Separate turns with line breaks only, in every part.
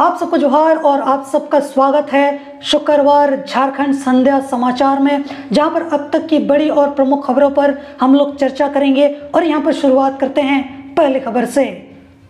आप सबको जोहार और आप सबका स्वागत है शुक्रवार झारखंड संध्या समाचार में जहां पर अब तक की बड़ी और प्रमुख खबरों पर हम लोग चर्चा करेंगे और यहां पर शुरुआत करते हैं पहली खबर से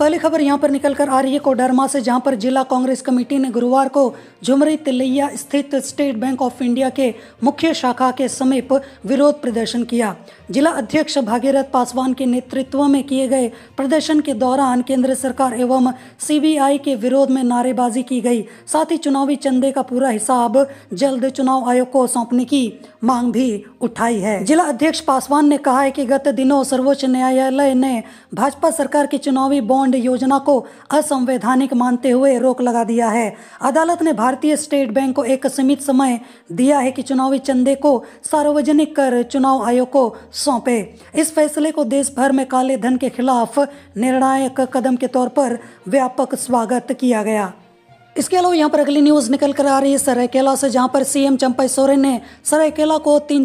पहली खबर यहां पर निकल कर आ रही है कोडरमा से जहां पर जिला कांग्रेस कमेटी ने गुरुवार को झुमरी तिलैया स्थित स्टेट बैंक ऑफ इंडिया के मुख्य शाखा के समीप विरोध प्रदर्शन किया जिला अध्यक्ष भागीरथ पासवान के नेतृत्व में किए गए प्रदर्शन के दौरान केंद्र सरकार एवं सीबीआई के विरोध में नारेबाजी की गई साथ ही चुनावी चंदे का पूरा हिसाब जल्द चुनाव आयोग को सौंपने की मांग भी उठाई है जिला अध्यक्ष पासवान ने कहा है कि गत दिनों सर्वोच्च न्यायालय ने भाजपा सरकार की चुनावी बॉन्ड फंड योजना को असंवैधानिक मानते हुए रोक लगा दिया है अदालत ने भारतीय स्टेट बैंक को एक सीमित समय दिया है कि चुनावी चंदे को सार्वजनिक कर चुनाव आयोग को सौंपे इस फैसले को देश भर में काले धन के खिलाफ निर्णायक कदम के तौर पर व्यापक स्वागत किया गया इसके अलावा यहाँ पर अगली न्यूज़ निकल कर आ रही है सरायकेला से जहाँ पर सीएम चंपई सोरेन ने सरायकेला को तीन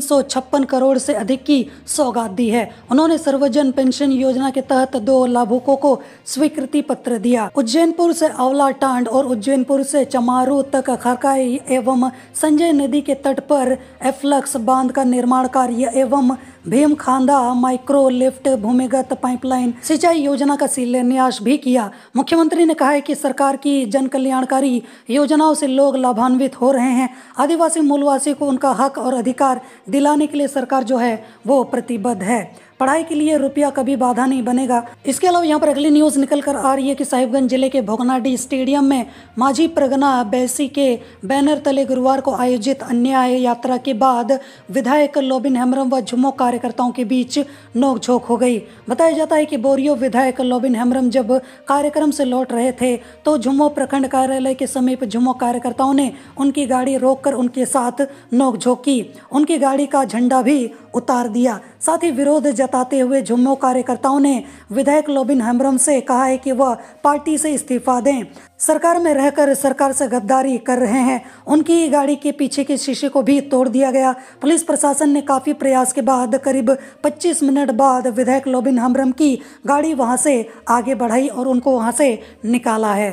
करोड़ से अधिक की सौगात दी है उन्होंने सर्वजन पेंशन योजना के तहत दो लाभुकों को स्वीकृति पत्र दिया उज्जैनपुर से अवला टांड और उज्जैनपुर से चमारू तक खरकाई एवं संजय नदी के तट पर एफ्लक्स बांध का निर्माण कार्य एवं भीमखांडा माइक्रो लिफ्ट भूमिगत पाइपलाइन सिंचाई योजना का शिलान्यास भी किया मुख्यमंत्री ने कहा है कि सरकार की जन कल्याणकारी योजनाओं से लोग लाभान्वित हो रहे हैं आदिवासी मूलवासी को उनका हक और अधिकार दिलाने के लिए सरकार जो है वो प्रतिबद्ध है पढ़ाई के लिए रुपया कभी बाधा नहीं बनेगा इसके अलावा यहाँ पर अगली न्यूज़ निकल कर आ रही है कि साहिबगंज जिले के भोगनाडी स्टेडियम में माजी प्रगना बैसी के बैनर तले गुरुवार को आयोजित अन्याय यात्रा के बाद विधायक लोबिन हेमरम व झुमो कार्यकर्ताओं के बीच नोकझोंक हो गई बताया जाता है कि बोरियो विधायक लोबिन हेमरम जब कार्यक्रम से लौट रहे थे तो झुमो प्रखंड कार्यालय के समीप झुमो कार्यकर्ताओं ने उनकी गाड़ी कर उनके साथ नोकझोंक की उनकी गाड़ी का झंडा भी उतार दिया साथ ही विरोध जता जताते हुए झुम्मो कार्यकर्ताओं ने विधायक लोबिन हेम्ब्रम से कहा है कि वह पार्टी से इस्तीफा दें सरकार में रहकर सरकार से गद्दारी कर रहे हैं उनकी गाड़ी के पीछे के शीशे को भी तोड़ दिया गया पुलिस प्रशासन ने काफ़ी प्रयास के बाद करीब 25 मिनट बाद विधायक लोबिन हेम्ब्रम की गाड़ी वहाँ से आगे बढ़ाई और उनको वहाँ से निकाला है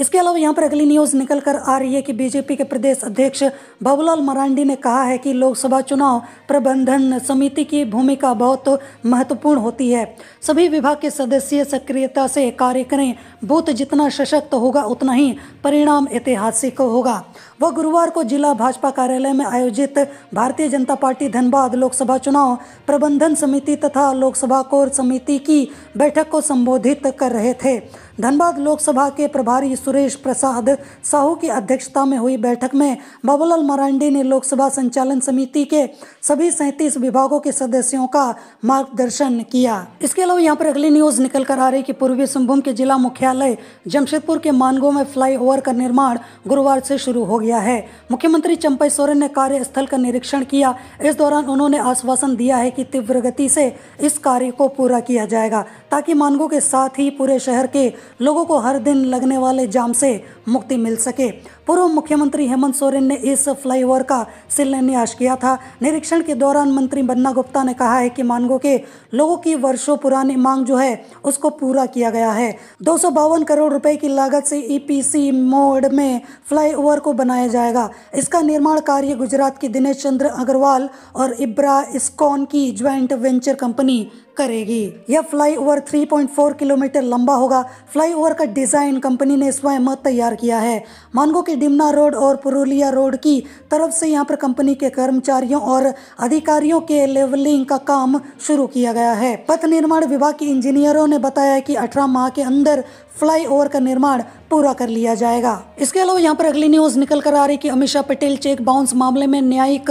इसके अलावा यहाँ पर अगली न्यूज़ निकल कर आ रही है कि बीजेपी के प्रदेश अध्यक्ष बाबूलाल मरांडी ने कहा है कि लोकसभा चुनाव प्रबंधन समिति की भूमिका बहुत महत्वपूर्ण होती है सभी विभाग के सदस्य सक्रियता से कार्य करें बूथ जितना सशक्त होगा उतना ही परिणाम ऐतिहासिक होगा वह गुरुवार को जिला भाजपा कार्यालय में आयोजित भारतीय जनता पार्टी धनबाद लोकसभा चुनाव प्रबंधन समिति तथा लोकसभा कोर समिति की बैठक को संबोधित कर रहे थे धनबाद लोकसभा के प्रभारी सुरेश प्रसाद साहू की अध्यक्षता में हुई बैठक में बाबूलाल मरांडी ने लोकसभा संचालन समिति के सभी सैंतीस विभागों के सदस्यों का मार्गदर्शन किया इसके अलावा यहाँ पर अगली न्यूज निकल कर आ रही कि पूर्वी सिंहभूम के जिला मुख्यालय जमशेदपुर के मानगो में फ्लाईओवर का निर्माण गुरुवार से शुरू हो गया लिया है मुख्यमंत्री चंपई सोरेन ने कार्यस्थल का निरीक्षण किया इस दौरान उन्होंने आश्वासन दिया है कि तीव्र गति से इस कार्य को पूरा किया जाएगा ताकि मानगो के साथ ही पूरे शहर के लोगों को हर दिन लगने वाले जाम से मुक्ति मिल सके पूर्व मुख्यमंत्री हेमंत सोरेन ने इस फ्लाईओवर का शिलान्यास किया था निरीक्षण के दौरान मंत्री बन्ना गुप्ता ने कहा है कि मानगो के लोगों की वर्षों पुरानी मांग जो है उसको पूरा किया गया है दो करोड़ रुपए की लागत से ईपीसी e मोड में फ्लाईओवर को बनाया जाएगा इसका निर्माण कार्य गुजरात के दिनेश चंद्र अग्रवाल और इब्रा इस्कॉन की ज्वाइंट वेंचर कंपनी करेगी यह फ्लाईओवर 3.4 किलोमीटर लंबा होगा फ्लाईओवर का डिजाइन कंपनी ने स्वयं तैयार किया है मानगो के डिमना रोड और पुरुलिया रोड की तरफ से यहाँ पर कंपनी के कर्मचारियों और अधिकारियों के लेवलिंग का काम शुरू किया गया है पथ निर्माण विभाग के इंजीनियरों ने बताया कि अठारह माह के अंदर फ्लाई ओवर का निर्माण पूरा कर लिया जाएगा इसके अलावा यहाँ पर अगली न्यूज निकल कर आ रही कि अमीषा पटेल चेक बाउंस मामले में न्यायिक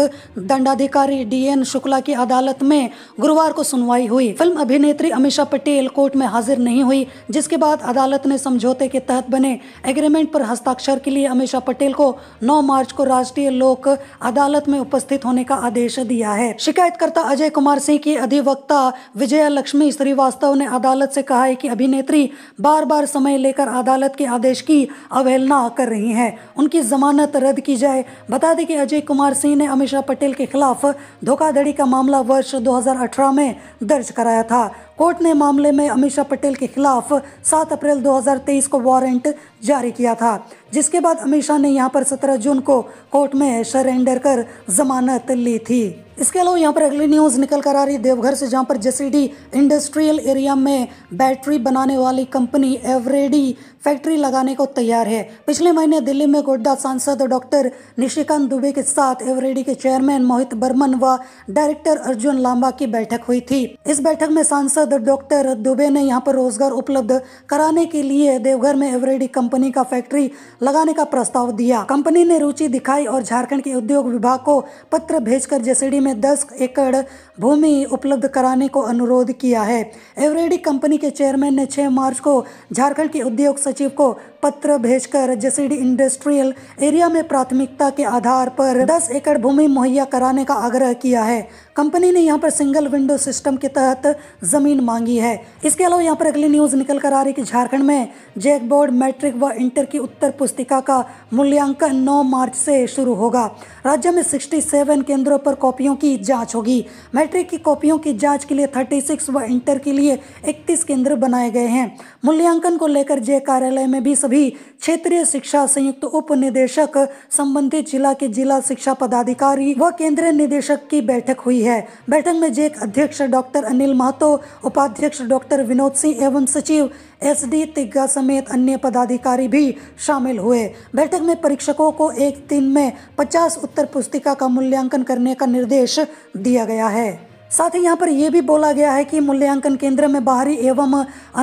दंडाधिकारी डीएन शुक्ला की अदालत में गुरुवार को सुनवाई हुई फिल्म अभिनेत्री अमीषा पटेल कोर्ट में हाजिर नहीं हुई जिसके बाद अदालत ने समझौते के तहत बने एग्रीमेंट पर हस्ताक्षर के लिए अमीषा पटेल को नौ मार्च को राष्ट्रीय लोक अदालत में उपस्थित होने का आदेश दिया है शिकायतकर्ता अजय कुमार सिंह की अधिवक्ता विजया लक्ष्मी श्रीवास्तव ने अदालत ऐसी कहा है अभिनेत्री बार बार समय लेकर अदालत के आदेश आदेश की अवहेलना कर रही हैं उनकी जमानत रद्द की जाए बता दें कि अजय कुमार सिंह ने अमीषा पटेल के खिलाफ धोखाधड़ी का मामला वर्ष 2018 में दर्ज कराया था कोर्ट ने मामले में अमीषा पटेल के खिलाफ 7 अप्रैल 2023 को वारंट जारी किया था जिसके बाद अमीषा ने यहां पर 17 जून को कोर्ट में सरेंडर कर जमानत ली थी इसके अलावा यहाँ पर अगली न्यूज़ निकल कर आ रही देवघर से जहाँ पर जेसीडी इंडस्ट्रियल एरिया में बैटरी बनाने वाली कंपनी एवरेडी फैक्ट्री लगाने को तैयार है पिछले महीने दिल्ली में गोड्डा सांसद डॉक्टर निशिकांत दुबे के साथ एवरेडी के चेयरमैन मोहित बर्मन व डायरेक्टर अर्जुन लांबा की बैठक हुई थी इस बैठक में सांसद डॉक्टर दुबे ने यहाँ पर रोजगार उपलब्ध कराने के लिए देवघर में एवरेडी कंपनी का फैक्ट्री लगाने का प्रस्ताव दिया कंपनी ने रुचि दिखाई और झारखण्ड के उद्योग विभाग को पत्र भेज कर में दस एकड़ भूमि उपलब्ध कराने को अनुरोध किया है एवरेडी कंपनी के चेयरमैन ने छह मार्च को झारखण्ड के उद्योग सचिव को पत्र भेजकर जेसीडी इंडस्ट्रियल एरिया में प्राथमिकता के आधार पर 10 एकड़ भूमि मुहैया कराने का आग्रह किया है कंपनी ने यहाँ पर सिंगल विंडो सिस्टम के तहत जमीन मांगी है इसके अलावा यहाँ पर अगली न्यूज निकल कर आ रही कि झारखंड में जैक बोर्ड मैट्रिक व इंटर की उत्तर पुस्तिका का मूल्यांकन 9 मार्च से शुरू होगा राज्य में 67 केंद्रों पर कॉपियों की जांच होगी मैट्रिक की कॉपियों की जाँच के लिए थर्टी व इंटर के लिए इकतीस केंद्र बनाए गए हैं मूल्यांकन को लेकर जय कार्यालय में भी सभी क्षेत्रीय शिक्षा संयुक्त उप निदेशक संबंधित जिला के जिला शिक्षा पदाधिकारी व केंद्रीय निदेशक की बैठक हुई है है बैठक में जेक अध्यक्ष डॉक्टर अनिल महतो उपाध्यक्ष डॉक्टर विनोद सिंह एवं सचिव एस डी तिग्गा समेत अन्य पदाधिकारी भी शामिल हुए बैठक में परीक्षकों को एक दिन में 50 उत्तर पुस्तिका का मूल्यांकन करने का निर्देश दिया गया है साथ ही यहाँ पर यह भी बोला गया है कि मूल्यांकन केंद्र में बाहरी एवं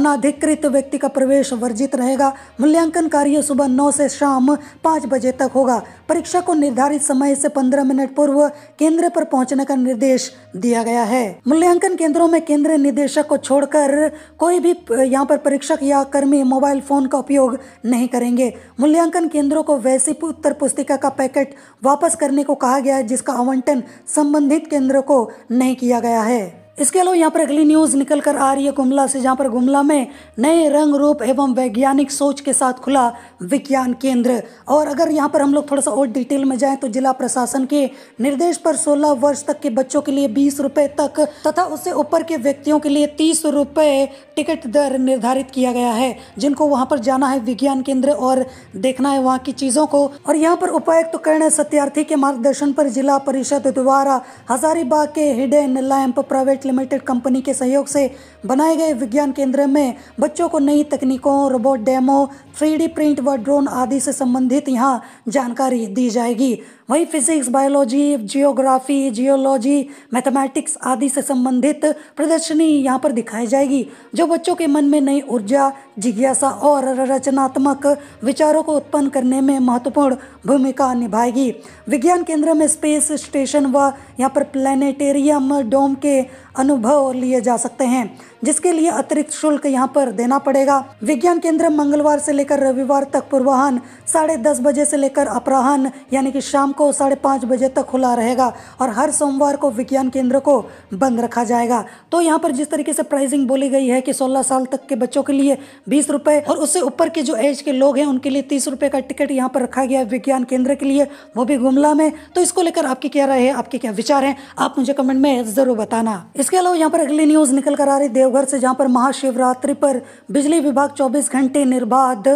अनाधिकृत व्यक्ति का प्रवेश वर्जित रहेगा मूल्यांकन कार्य सुबह नौ से शाम पाँच बजे तक होगा परीक्षा को निर्धारित समय से पंद्रह मिनट पूर्व केंद्र पर पहुंचने का निर्देश दिया गया है मूल्यांकन केंद्रों में केंद्र निदेशक को छोड़कर कोई भी यहाँ पर परीक्षक या कर्मी मोबाइल फोन का उपयोग नहीं करेंगे मूल्यांकन केंद्रों को वैसी उत्तर पुस्तिका का पैकेट वापस करने को कहा गया है जिसका आवंटन संबंधित केंद्र को नहीं किया किया गया है इसके अलावा यहाँ पर अगली न्यूज़ निकल कर आ रही है गुमला से जहाँ पर गुमला में नए रंग रूप एवं वैज्ञानिक सोच के साथ खुला विज्ञान केंद्र और अगर यहाँ पर हम लोग थोड़ा सा और डिटेल में जाएं तो जिला प्रशासन के निर्देश पर 16 वर्ष तक के बच्चों के लिए बीस रुपए तक तथा उससे ऊपर के व्यक्तियों के लिए तीस रुपए टिकट दर निर्धारित किया गया है जिनको वहाँ पर जाना है विज्ञान केंद्र और देखना है वहाँ की चीज़ों को और यहाँ पर उपायुक्त तो कर्ण सत्यार्थी के मार्गदर्शन पर जिला परिषद द्वारा हजारीबाग के hidden lamp private limited company के सहयोग से बनाए गए विज्ञान केंद्र में बच्चों को नई तकनीकों रोबोट डेमो थ्री प्रिंट व ड्रोन आदि से संबंधित यहाँ जानकारी दी जाएगी वहीं physics biology geography geology mathematics आदि से संबंधित प्रदर्शनी यहाँ पर दिखाई जाएगी जो बच्चों के मन में नई ऊर्जा जिज्ञासा और रचनात्मक विचारों को उत्पन्न करने में महत्वपूर्ण भूमिका निभाएगी विज्ञान केंद्र में स्पेस स्टेशन व यहाँ पर प्लेनेटेरियम डोम के अनुभव लिए जा सकते हैं जिसके लिए अतिरिक्त शुल्क यहाँ पर देना पड़ेगा विज्ञान केंद्र मंगलवार से लेकर रविवार तक पूर्वाहन साढ़े दस बजे से लेकर अपराहन यानी कि शाम को साढ़े पाँच बजे तक खुला रहेगा और हर सोमवार को विज्ञान केंद्र को बंद रखा जाएगा तो यहाँ पर जिस तरीके से प्राइसिंग बोली गई है कि सोलह साल तक के बच्चों के लिए बीस और उससे ऊपर के जो एज के लोग हैं उनके लिए तीस का टिकट यहाँ पर रखा गया है विज्ञान केंद्र के लिए वो भी गुमला में तो इसको लेकर आपकी क्या राय है आपके क्या विचार है आप मुझे कमेंट में ज़रूर बताना इसके अलावा यहाँ पर अगली न्यूज़ निकल कर आ रही देवघर से जहां पर महाशिवरात्रि पर बिजली विभाग 24 घंटे निर्बाध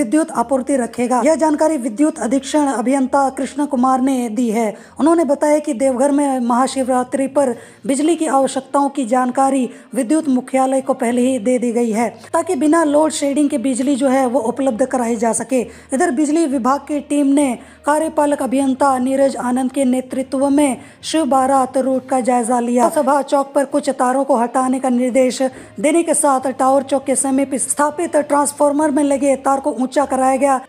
विद्युत आपूर्ति रखेगा यह जानकारी विद्युत अधीक्षण अभियंता कृष्ण कुमार ने दी है उन्होंने बताया कि देवघर में महाशिवरात्रि पर बिजली की आवश्यकताओं की जानकारी विद्युत मुख्यालय को पहले ही दे दी गई है ताकि बिना लोड शेडिंग के बिजली जो है वो उपलब्ध कराई जा सके इधर बिजली विभाग की टीम ने कार्यपालक अभियंता नीरज आनंद के नेतृत्व में शिव बारात रूट का जायजा लिया सभा चौक पर कुछ तारों को हटाने का निर्देश आदेश देने के साथ टावर चौक के समीप स्थापित ट्रांसफार्मर में लगे तार को ऊंचा कराया गया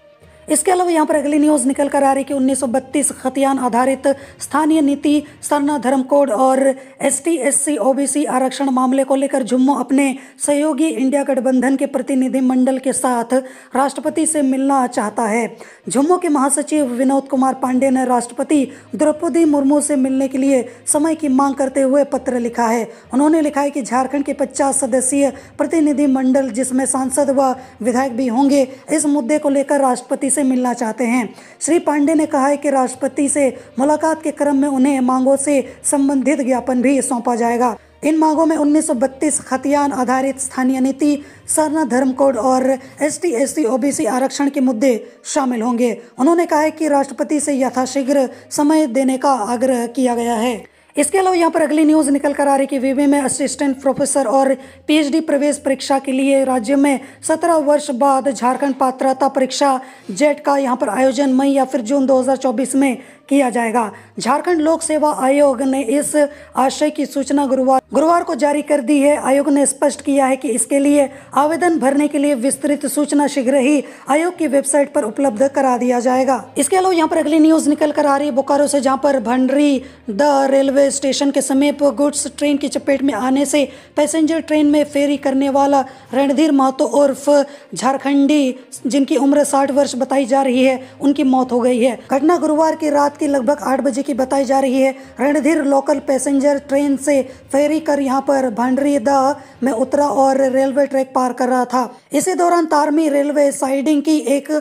इसके अलावा यहाँ पर अगली न्यूज़ निकल कर आ रही कि 1932 खतियान आधारित स्थानीय नीति सरना धर्म कोड और S T S C O B C आरक्षण मामले को लेकर जुम्मू अपने सहयोगी इंडिया गठबंधन के प्रतिनिधिमंडल के साथ राष्ट्रपति से मिलना चाहता है जुम्मू के महासचिव विनोद कुमार पांडे ने राष्ट्रपति द्रौपदी मुर्मू से मिलने के लिए समय की मांग करते हुए पत्र लिखा है उन्होंने लिखा है कि झारखंड के पचास सदस्यीय प्रतिनिधिमंडल जिसमें सांसद व विधायक भी होंगे इस मुद्दे को लेकर राष्ट्रपति से से मिलना चाहते हैं श्री पांडे ने कहा है कि राष्ट्रपति से मुलाकात के क्रम में उन्हें मांगों से संबंधित ज्ञापन भी सौंपा जाएगा इन मांगों में 1932 खतियान आधारित स्थानीय नीति सरना धर्म कोड और S T S C OBC आरक्षण के मुद्दे शामिल होंगे उन्होंने कहा है कि राष्ट्रपति से यथाशीघ्र समय देने का आग्रह किया गया है इसके अलावा यहाँ पर अगली न्यूज़ निकल कर आ रही कि वीवी में असिस्टेंट प्रोफेसर और पीएचडी प्रवेश परीक्षा के लिए राज्य में 17 वर्ष बाद झारखंड पात्रता परीक्षा जेट का यहाँ पर आयोजन मई या फिर जून 2024 में किया जाएगा झारखंड लोक सेवा आयोग ने इस आशय की सूचना गुरुवार गुरुवार को जारी कर दी है आयोग ने स्पष्ट किया है कि इसके लिए आवेदन भरने के लिए विस्तृत सूचना शीघ्र ही आयोग की वेबसाइट पर उपलब्ध करा दिया जाएगा इसके अलावा यहाँ पर अगली न्यूज निकल कर आ रही है बोकारो से जहाँ पर भंडरी द रेलवे स्टेशन के समीप गुड्स ट्रेन की चपेट में आने से पैसेंजर ट्रेन में फेरी करने वाला रणधीर महतो उर्फ झारखंडी जिनकी उम्र साठ वर्ष बताई जा रही है उनकी मौत हो गई है घटना गुरुवार की रात के लगभग आठ बजे की बताई जा रही है रणधीर लोकल पैसेंजर ट्रेन से फेरी कर यहाँ पर भंडरी दह में उतरा और रेलवे ट्रैक पार कर रहा था इसी दौरान तारमी रेलवे साइडिंग की एक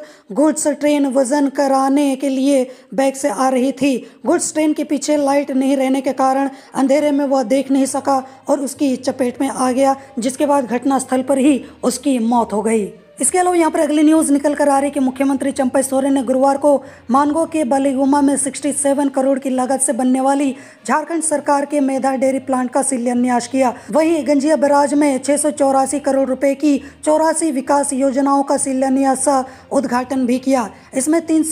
गुड्स ट्रेन वजन कराने के लिए बैग से आ रही थी गुड्स ट्रेन के पीछे लाइट नहीं रहने के कारण अंधेरे में वह देख नहीं सका और उसकी चपेट में आ गया जिसके बाद घटनास्थल पर ही उसकी मौत हो गई इसके अलावा यहाँ पर अगली न्यूज़ निकल कर आ रही कि मुख्यमंत्री चंपा सोरेन ने गुरुवार को मानगो के बलीगुमा में 67 करोड़ की लागत से बनने वाली झारखंड सरकार के मेधा डेयरी प्लांट का शिलान्यास किया वहीं गंजिया बराज में छह करोड़ रुपए की चौरासी विकास योजनाओं का शिलान्यास उद्घाटन भी किया इसमें तीन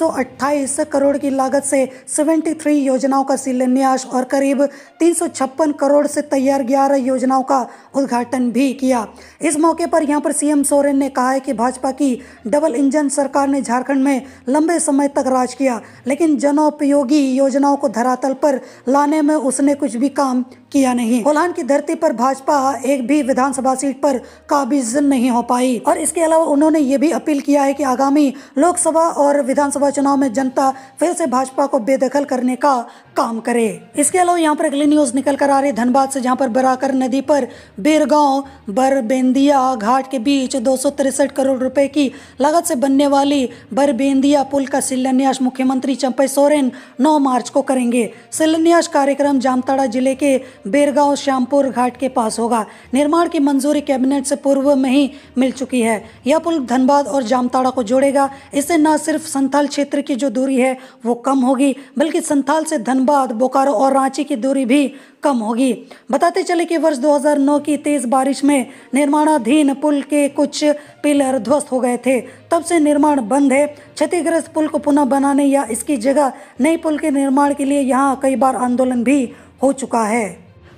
करोड़ की लागत से सेवेंटी योजनाओं का शिलान्यास और करीब तीन करोड़ से तैयार ग्यारह योजनाओं का उद्घाटन भी किया इस मौके पर यहाँ पर सीएम सोरेन ने कहा है कि भाजपा की डबल इंजन सरकार ने झारखंड में लंबे समय तक राज किया लेकिन जनोपयोगी योजनाओं को धरातल पर लाने में उसने कुछ भी काम किया नहीं कोल्हान की धरती पर भाजपा एक भी विधानसभा सीट पर काबिज नहीं हो पाई और इसके अलावा उन्होंने ये भी अपील किया है कि आगामी लोकसभा और विधानसभा चुनाव में जनता फिर से भाजपा को बेदखल करने का काम करे इसके अलावा यहाँ पर अगली न्यूज निकल कर आ रही धनबाद से जहाँ पर बराकर नदी पर बेरगांव बरबेंदिया घाट के बीच दो करोड़ करोड़ रुपए की लागत से बनने वाली बरबेंदिया पुल का शिलान्यास मुख्यमंत्री चंपई सोरेन 9 मार्च को करेंगे शिलान्यास कार्यक्रम जामताड़ा जिले के बेरगांव श्यामपुर घाट के पास होगा निर्माण की मंजूरी कैबिनेट से पूर्व में ही मिल चुकी है यह पुल धनबाद और जामताड़ा को जोड़ेगा इससे न सिर्फ संथाल क्षेत्र की जो दूरी है वो कम होगी बल्कि संथाल से धनबाद बोकारो और रांची की दूरी भी कम होगी बताते चले कि वर्ष 2009 की तेज बारिश में निर्माणाधीन पुल के कुछ पिलर घर ध्वस्त हो गए थे तब से निर्माण बंद है क्षतिग्रस्त पुल को पुनः बनाने या इसकी जगह नई पुल के निर्माण के लिए यहाँ कई बार आंदोलन भी हो चुका है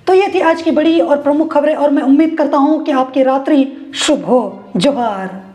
तो ये थी आज की बड़ी और प्रमुख खबरें और मैं उम्मीद करता हूँ कि आपकी रात्रि शुभ हो जोहार